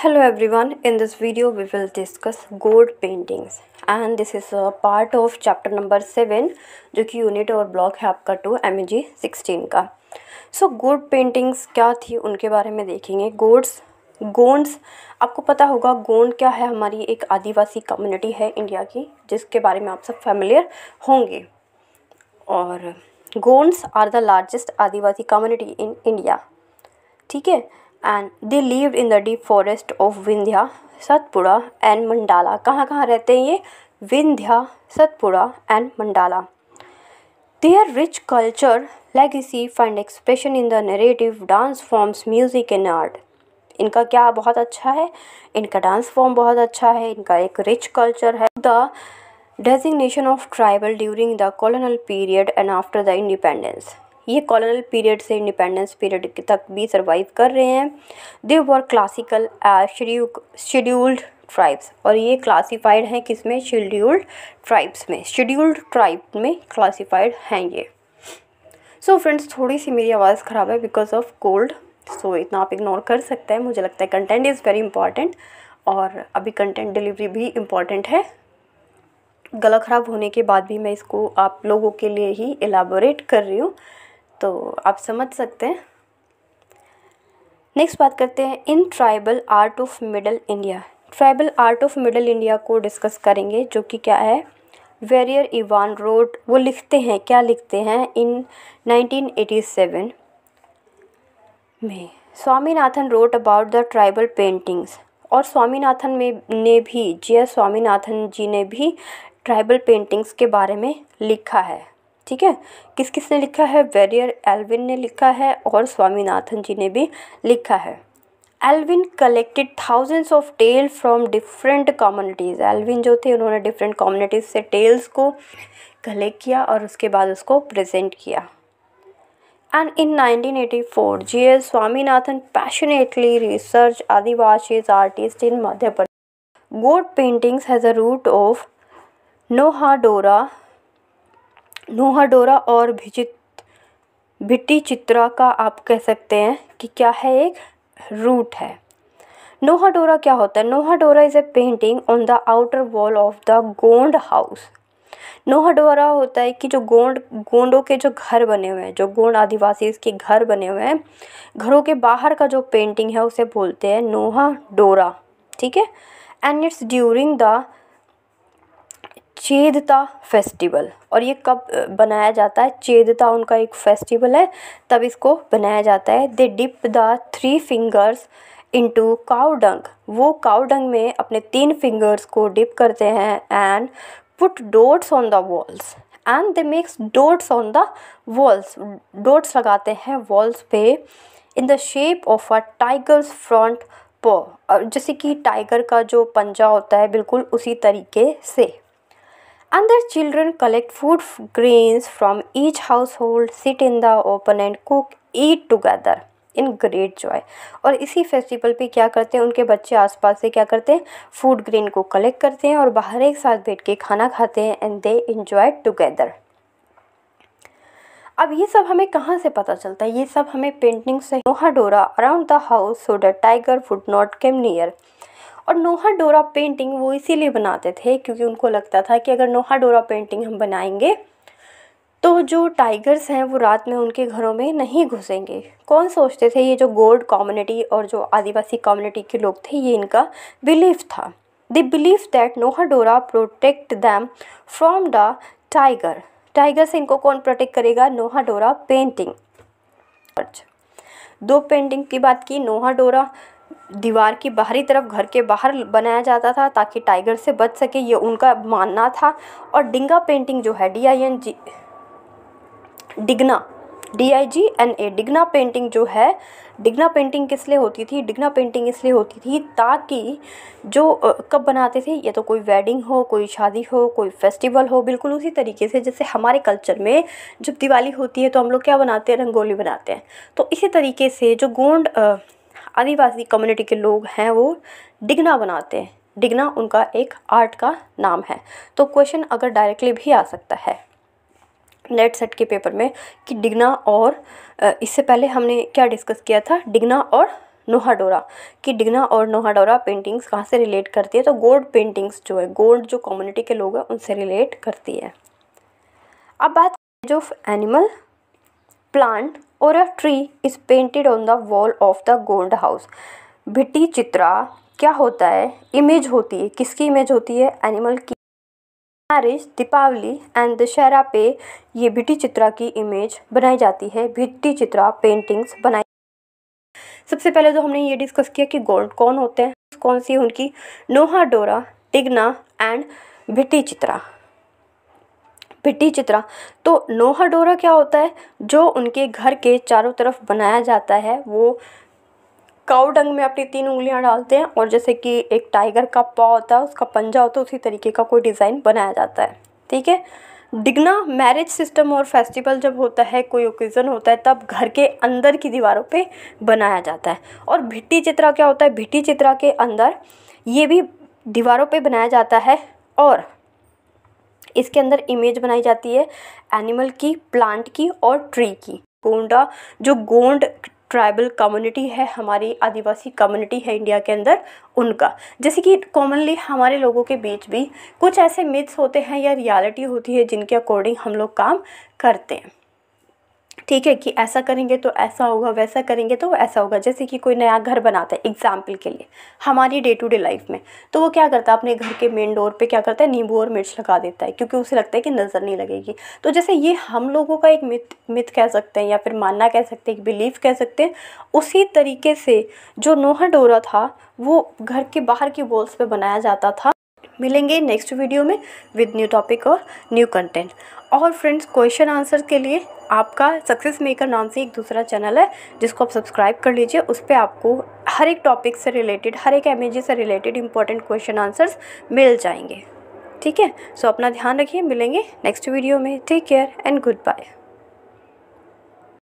hello everyone in this video we will discuss gold paintings and this is a part of chapter number seven जो कि unit और block है आपका to M G sixteen का so gold paintings क्या थी उनके बारे में देखेंगे गोड्स गोंड्स आपको पता होगा गोंड क्या है हमारी एक आदिवासी कम्युनिटी है इंडिया की जिसके बारे में आप सब फैमिलियर होंगे और Gonds are the largest adivasi community in India ठीक है and they live in the deep forest of Vindhya Satpura and Mandla कहाँ कहाँ रहते हैं ये Vindhya Satpura and Mandla their rich culture legacy find expression in the narrative dance forms music and art इनका क्या बहुत अच्छा है इनका डांस फॉर्म बहुत अच्छा है इनका एक रिच कल्चर है the designation of tribal during the colonial period and after the independence ये कॉलोनल पीरियड से इंडिपेंडेंस पीरियड तक भी सर्वाइव कर रहे हैं they were classical scheduled tribes और ये क्लासिफाइड हैं किस में शेड्यूल्ड ट्राइब्स में शेड्यूल्ड ट्राइब में क्लासिफाइड हैं ये सो so फ्रेंड्स थोड़ी सी मेरी आवाज़ ख़राब है बिकॉज ऑफ कोल्ड सो इतना आप इग्नोर कर सकते हैं मुझे लगता है कंटेंट इज़ वेरी इंपॉर्टेंट और अभी कंटेंट डिलीवरी भी इम्पॉर्टेंट है गला ख़राब होने के बाद भी मैं इसको आप लोगों के लिए ही एलाबोरेट कर रही हूँ तो आप समझ सकते हैं नेक्स्ट बात करते हैं इन tribal art of middle India tribal art of middle India को डिस्कस करेंगे जो कि क्या है वेरियर इवान रोड वो लिखते हैं क्या लिखते हैं इन 1987 में Swaminathan wrote about the tribal paintings और स्वामीनाथन में ने भी जी एस स्वामीनाथन जी ने भी ट्राइबल पेंटिंग्स के बारे में लिखा है ठीक है किस किस ने लिखा है वेरियर एल्विन ने लिखा है और स्वामीनाथन जी ने भी लिखा है Elwin collected thousands of tale from different communities Elwin जो थे उन्होंने डिफरेंट कम्युनिटीज़ से टेल्स को कलेक्ट किया और उसके बाद उसको प्रेजेंट किया and in 1984 G S Swaminathan passionately research adivasis artist in Madhya Pradesh Gond paintings has a root of Nohadora डोरा और भिजित भिट्टी चित्रा का आप कह सकते हैं कि क्या है एक रूट है नोहा डोरा क्या होता है Noha Dora is a painting on the outer wall of the Gond house Noha Dora होता है कि जो गोंड गोंडों के जो घर बने हुए हैं जो गोंड आदिवासी के घर बने हुए हैं घरों के बाहर का जो पेंटिंग है उसे बोलते हैं नोहा डोरा ठीक है एंड इट्स ड्यूरिंग द चेदता फेस्टिवल और ये कब बनाया जाता है चेदता उनका एक फेस्टिवल है तब इसको बनाया जाता है they dip the three fingers into cow dung वो काऊ डंग में अपने तीन फिंगर्स को डिप करते हैं and put dots on the walls and they makes dots on the walls dots लगाते हैं वॉल्स पे in the shape of a tiger's front paw जैसे कि टाइगर का जो पंजा होता है बिल्कुल उसी तरीके से Other children collect food grains from each household, sit in the open and cook, eat together in great joy और इसी फेस्टिवल पे क्या करते हैं उनके बच्चे आसपास से क्या करते हैं फूड ग्रेन को कलेक्ट करते हैं और बाहर एक साथ बैठ के खाना खाते हैं एंड दे इन्जॉय टुगेदर अब ये सब हमें कहाँ से पता चलता है ये सब हमें पेंटिंग से Noha Dora around the house so the tiger would not came near और नोहा डोरा पेंटिंग वो इसीलिए बनाते थे क्योंकि उनको लगता था कि अगर नोहा डोरा पेंटिंग हम बनाएंगे तो जो टाइगर्स हैं वो रात में उनके घरों में नहीं घुसेंगे कौन सोचते थे ये जो गोल्ड कम्युनिटी और जो आदिवासी कम्युनिटी के लोग थे ये इनका बिलीफ था they believe that Nohadora protect them from the tiger tiger से इनको कौन प्रोटेक्ट करेगा नोहाडोरा पेंटिंग दो पेंटिंग की बात की नोहाडोरा दीवार की बाहरी तरफ घर के बाहर बनाया जाता था ताकि टाइगर से बच सके ये उनका मानना था और डिंगा पेंटिंग जो है D I N G Digna D I G N A Digna painting जो है डिगना पेंटिंग किस लिए होती थी डिगना पेंटिंग इसलिए होती थी ताकि जो कब बनाते थे या तो कोई वेडिंग हो कोई शादी हो कोई फेस्टिवल हो बिल्कुल उसी तरीके से जैसे हमारे कल्चर में जब दिवाली होती है तो हम लोग क्या बनाते हैं रंगोली बनाते हैं तो इसी तरीके से जो गोंड आदिवासी कम्युनिटी के लोग हैं वो डिगना बनाते हैं डिगना उनका एक आर्ट का नाम है तो क्वेश्चन अगर डायरेक्टली भी आ सकता है नेट सेट के पेपर में कि डिगना और इससे पहले हमने क्या डिस्कस किया था डिगना और नोहाडोरा कि डिगना और नोहाडोरा पेंटिंग्स कहाँ से रिलेट करती है तो गोल्ड पेंटिंग्स जो है गोल्ड जो कम्युनिटी के लोग हैं उनसे रिलेट करती है अब बात जो एनिमल प्लांट और a tree is painted on the wall of the Gond house Bhitti Chitra क्या होता है इमेज होती है किसकी इमेज होती है एनिमल की मैरिज दीपावली एंड दशहरा पे ये भिट्टी चित्रा की इमेज बनाई जाती है भिट्टी चित्रा पेंटिंग्स बनाई सबसे पहले तो हमने ये डिस्कस किया कि गोल्ड कौन होते हैं कौन सी उनकी नोहा डोरा टिग्ना एंड भिट्टी चित्रा भिट्टी चित्रा तो नोहा डोरा क्या होता है जो उनके घर के चारों तरफ बनाया जाता है वो काऊ डंग में अपनी तीन उंगलियां डालते हैं और जैसे कि एक टाइगर का पाव होता है उसका पंजा होता है उसी तरीके का कोई डिज़ाइन बनाया जाता है ठीक है डिगना मैरिज सिस्टम और फेस्टिवल जब होता है कोई ओकेज़न होता है तब घर के अंदर की दीवारों पे बनाया जाता है और भिट्टी चित्रा क्या होता है भिट्टी चित्रा के अंदर ये भी दीवारों पे बनाया जाता है और इसके अंदर इमेज बनाई जाती है एनिमल की प्लांट की और ट्री की गोंडा जो गोंड ट्राइबल कम्युनिटी है हमारी आदिवासी कम्युनिटी है इंडिया के अंदर उनका जैसे कि कॉमनली हमारे लोगों के बीच भी कुछ ऐसे मिथ्स होते हैं या रियलिटी होती है जिनके अकॉर्डिंग हम लोग काम करते हैं ठीक है कि ऐसा करेंगे तो ऐसा होगा वैसा करेंगे तो ऐसा होगा जैसे कि कोई नया घर बनाता है एग्ज़ाम्पल के लिए हमारी डे टू डे लाइफ में तो वो क्या करता है अपने घर के मेन डोर पर क्या करता है नींबू और मिर्च लगा देता है क्योंकि उसे लगता है कि नज़र नहीं लगेगी तो जैसे ये हम लोगों का एक मिथ मिथ कह सकते हैं या फिर मानना कह सकते हैं एक बिलीव कह सकते हैं उसी तरीके से जो नोहा डोरा था वो घर के बाहर की वॉल्स पे बनाया जाता था मिलेंगे नेक्स्ट वीडियो में विद न्यू टॉपिक और न्यू कंटेंट और फ्रेंड्स क्वेश्चन आंसर के लिए आपका सक्सेस मेकर नाम से एक दूसरा चैनल है जिसको आप सब्सक्राइब कर लीजिए उस पर आपको हर एक टॉपिक से रिलेटेड हर एक एम से रिलेटेड इंपॉर्टेंट क्वेश्चन आंसर्स मिल जाएंगे ठीक है सो अपना ध्यान रखिए मिलेंगे नेक्स्ट वीडियो में take care and good bye